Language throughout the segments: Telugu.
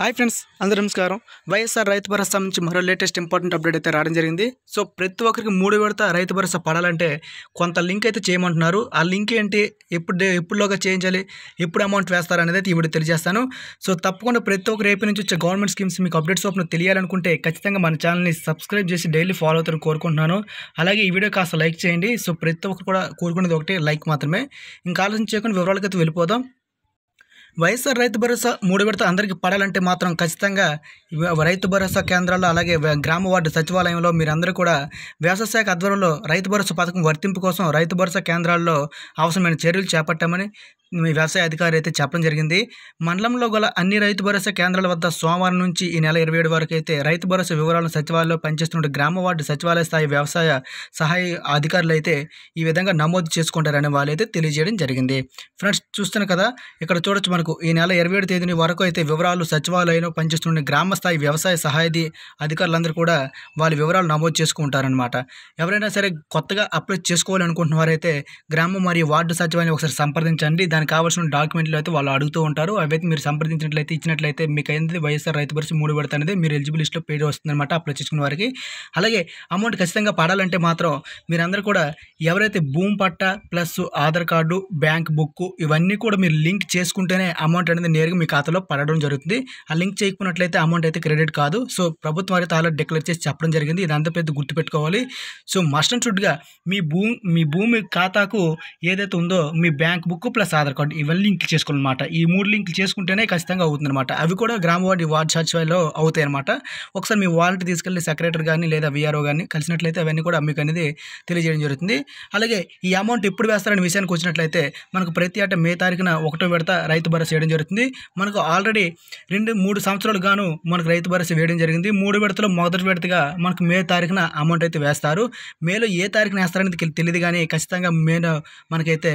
హాయ్ ఫ్రెండ్స్ అందరూ నమస్కారం వైఎస్ఆర్ రైతు భరోసా నుంచి మరో లేటెస్ట్ ఇంపార్టెంట్ అప్డేట్ అయితే రావడం జరిగింది సో ప్రతి ఒక్కరికి మూడు విడత రైతు భరోసా పడాలంటే కొంత లింక్ అయితే చేయమంటున్నారు ఆ లింక్ ఏంటి ఎప్పుడు ఎప్పుడులోగా చేయించాలి ఎప్పుడు అమౌంట్ వేస్తారు అనేది అయితే ఇప్పుడు తెలియజేస్తాను సో తప్పకుండా ప్రతి ఒక్కరు రేపు నుంచి వచ్చే గవర్నమెంట్ స్కీమ్స్ మీకు అప్డేట్స్ ఓపెన్ తెలియాలనుకుంటే ఖచ్చితంగా మన ఛానల్ని సబ్స్క్రైబ్ చేసి డైలీ ఫాలో అవుతారని కోరుకుంటున్నాను అలాగే ఈ వీడియో కాస్త లైక్ చేయండి సో ప్రతి ఒక్కరు కూడా కోరుకునేది ఒకటి లైక్ మాత్రమే ఇంకా ఆలోచన చేయకుండా వివరాలకైతే వెళ్ళిపోదాం వైఎస్ఆర్ రైతు భరోసా మూడు విడత అందరికీ పడాలంటే మాత్రం ఖచ్చితంగా రైతు భరోసా కేంద్రాల్లో అలాగే గ్రామ వార్డు సచివాలయంలో మీరందరూ కూడా వ్యవసాయ శాఖ ఆధ్వర్యంలో రైతు భరోసా పథకం వర్తింపు కోసం రైతు భరోసా కేంద్రాల్లో అవసరమైన చర్యలు చేపట్టామని వ్యవసాయ అధికారి అయితే చెప్పడం జరిగింది మండలంలో గల అన్ని రైతు భరోసా కేంద్రాల వద్ద సోమవారం నుంచి ఈ నెల ఇరవై ఏడు వరకు అయితే రైతు భరోసా వివరాలను సచివాలయంలో పనిచేస్తున్న గ్రామ వార్డు సచివాలయ స్థాయి వ్యవసాయ సహాయ అధికారులు అయితే ఈ విధంగా నమోదు చేసుకుంటారని వాళ్ళైతే తెలియజేయడం జరిగింది ఫ్రెండ్స్ చూస్తున్నారు కదా ఇక్కడ చూడొచ్చు మనకు ఈ నెల ఇరవై ఏడు తేదీని వరకు అయితే వివరాలు సచివాలయంలో పనిచేస్తున్న గ్రామ స్థాయి వ్యవసాయ సహాయ అధికారులందరూ కూడా వాళ్ళ వివరాలు నమోదు చేసుకుంటారనమాట ఎవరైనా సరే కొత్తగా అప్లై చేసుకోవాలనుకుంటున్న వారైతే గ్రామం మరియు వార్డు సచివాలయం ఒకసారి సంప్రదించండి దాని దానికి కావాల్సిన డాక్యుమెంట్లు అయితే వాళ్ళు అడుగుతూ ఉంటారు అవైతే మీరు సంప్రదించినట్లయితే ఇచ్చినట్లయితే మీకు అయింది వైఎస్ఆర్ రైతు భరోసా మూడు పెడతా అనేది మీరు ఎలిజిబుల్ లిస్ట్లో పేరు వస్తుందన్నమాట అప్లై చేసుకున్న వారికి అలాగే అమౌంట్ ఖచ్చితంగా పడాలంటే మాత్రం మీరందరూ కూడా ఎవరైతే భూమి పట్ట plus Aadhaar card bank book ఇవన్నీ కూడా మీరు లింక్ చేసుకుంటేనే అమౌంట్ అనేది నేరుగా మీ ఖాతాలో పడడం జరుగుతుంది ఆ లింక్ చేయకున్నట్లయితే అమౌంట్ అయితే క్రెడిట్ కాదు సో ప్రభుత్వం అయితే తాలో డిక్లేర్ చేసి చెప్పడం జరిగింది ఇదంతా పెద్ద గుర్తుపెట్టుకోవాలి సో మస్ట్ అండ్ షుడ్గా మీ భూమి మీ భూమి ఖాతాకు ఏదైతే ఉందో మీ bank book plus Aadhaar Aadhaar card ఇవన్నీ లింక్ అనమాట ఈ మూడు లింక్లు చేసుకుంటేనే ఖచ్చితంగా అవుతుందన్నమాట అవి కూడా గ్రామ వార్డు వార్డ్ సచివాలయంలో అవుతాయి అనమాట ఒకసారి మీ వాలెట్ తీసుకెళ్ళి సెక్రటరీ కానీ లేదా వీఆర్ఓ కానీ కలిసినట్లయితే అవన్నీ కూడా మీకు అనేది తెలియజేయడం జరుగుతుంది అలాగే ఈ అమౌంట్ ఎప్పుడు వేస్తారనే విషయానికి వచ్చినట్లయితే మనకు ప్రతి ఏటా మే తారీఖున ఒకటో విడత రైతు భరోసా వేయడం జరుగుతుంది మనకు ఆల్రెడీ రెండు మూడు సంవత్సరాలు గాను మనకు రైతు భరోసా వేయడం జరిగింది మూడు విడతలో మొదటి విడతగా మనకు మే తారీఖున అమౌంట్ అయితే వేస్తారు మేలో ఏ తారీఖున వేస్తారనేది తెలియదు కానీ ఖచ్చితంగా మేను మనకైతే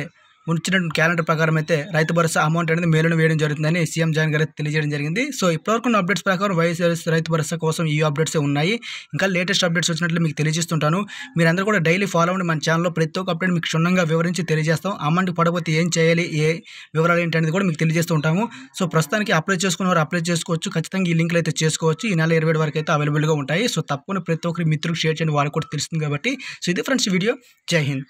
ఉంచిన క్యాలెండర్ ప్రకారం అయితే రైతు భరోసా అమౌంట్ అనేది మేలను వేయడం జరుగుతుందని సీఎం జగన్ గారు తెలియజేయడం జరిగింది సో ఇప్పటివరకు అప్డేట్స్ ప్రకారం వైఎస్ఆర్ రైతు భరోసా కోసం ఈ అప్డేట్స్ ఉన్నాయి ఇంకా లేటెస్ట్ అప్డేట్స్ వచ్చినట్లు మీకు తెలియజేస్తుంటాను మీరందరూ కూడా డైలీ ఫాలో అవ్వండి మన ఛానల్లో ప్రతి ఒక్క అప్డేట్ మీకు క్షుణ్ణంగా వివరించి తెలియజేస్తాం అమౌంట్ పడకపోతే ఏం చేయాలి ఏ వివరాలు ఏంటి అనేది కూడా మీకు తెలియజేస్తూ ఉంటాము సో ప్రస్తుతానికి అప్లై చేసుకున్న వారు అప్లై చేసుకోవచ్చు ఖచ్చితంగా ఈ లింక్లు అయితే చేసుకోవచ్చు ఈ నెల ఇరవై వరకు అయితే అవైలబుల్గా ఉంటాయి సో తప్పకుండా ప్రతి ఒక్కరి మిత్రులకు షేర్ చేయండి వారికి కూడా తెలుస్తుంది కాబట్టి సో ఇది ఫ్రెండ్స్ వీడియో జై హింద్